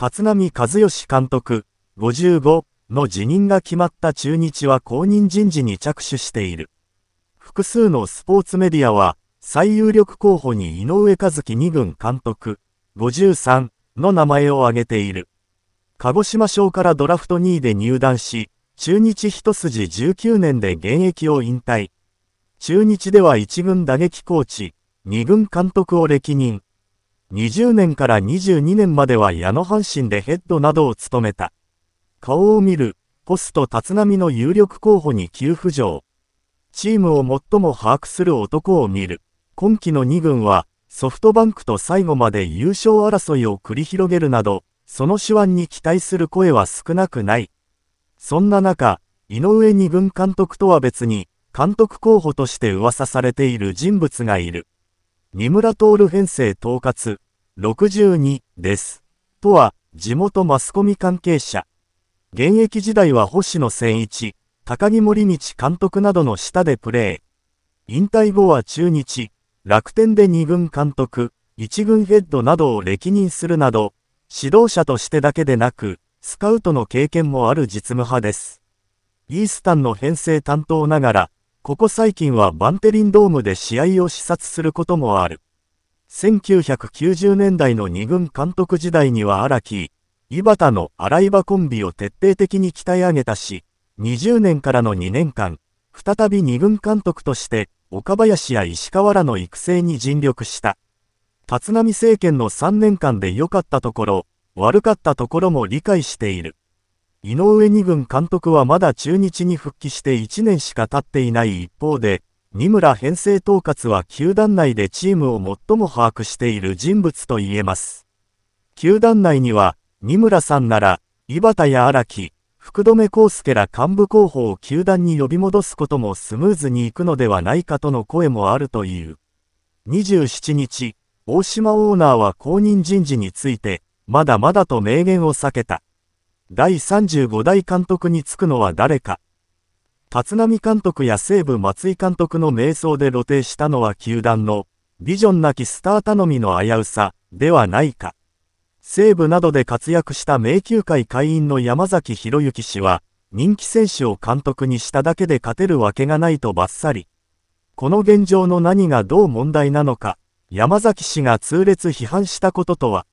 立浪和義監督、55の辞任が決まった中日は公認人事に着手している。複数のスポーツメディアは、最有力候補に井上和樹二軍監督、53の名前を挙げている。鹿児島省からドラフト2位で入団し、中日一筋19年で現役を引退。中日では1軍打撃コーチ、2軍監督を歴任。20年から22年までは矢野阪神でヘッドなどを務めた。顔を見る、ポスト立浪の有力候補に急浮上。チームを最も把握する男を見る。今季の2軍は、ソフトバンクと最後まで優勝争いを繰り広げるなど、その手腕に期待する声は少なくない。そんな中、井上2軍監督とは別に、監督候補として噂されている人物がいる。二村徹編成統括62です。とは、地元マスコミ関係者。現役時代は星野千一、高木森道監督などの下でプレー。引退後は中日、楽天で二軍監督、一軍ヘッドなどを歴任するなど、指導者としてだけでなく、スカウトの経験もある実務派です。イースタンの編成担当ながら、ここ最近はバンテリンドームで試合を視察することもある。1990年代の2軍監督時代には荒木、井端の洗い場コンビを徹底的に鍛え上げたし、20年からの2年間、再び2軍監督として、岡林や石川らの育成に尽力した。立浪政権の3年間で良かったところ、悪かったところも理解している。井上二軍監督はまだ中日に復帰して1年しか経っていない一方で、二村編成統括は球団内でチームを最も把握している人物と言えます。球団内には、二村さんなら、井端や荒木、福留康介ら幹部候補を球団に呼び戻すこともスムーズにいくのではないかとの声もあるという。27日、大島オーナーは公認人事について、まだまだと明言を避けた。第35代監督に就くのは誰か。立浪監督や西武松井監督の迷走で露呈したのは球団のビジョンなきスター頼みの危うさではないか。西武などで活躍した迷宮会会員の山崎博之氏は、人気選手を監督にしただけで勝てるわけがないとバッサリ。この現状の何がどう問題なのか、山崎氏が痛烈批判したこととは、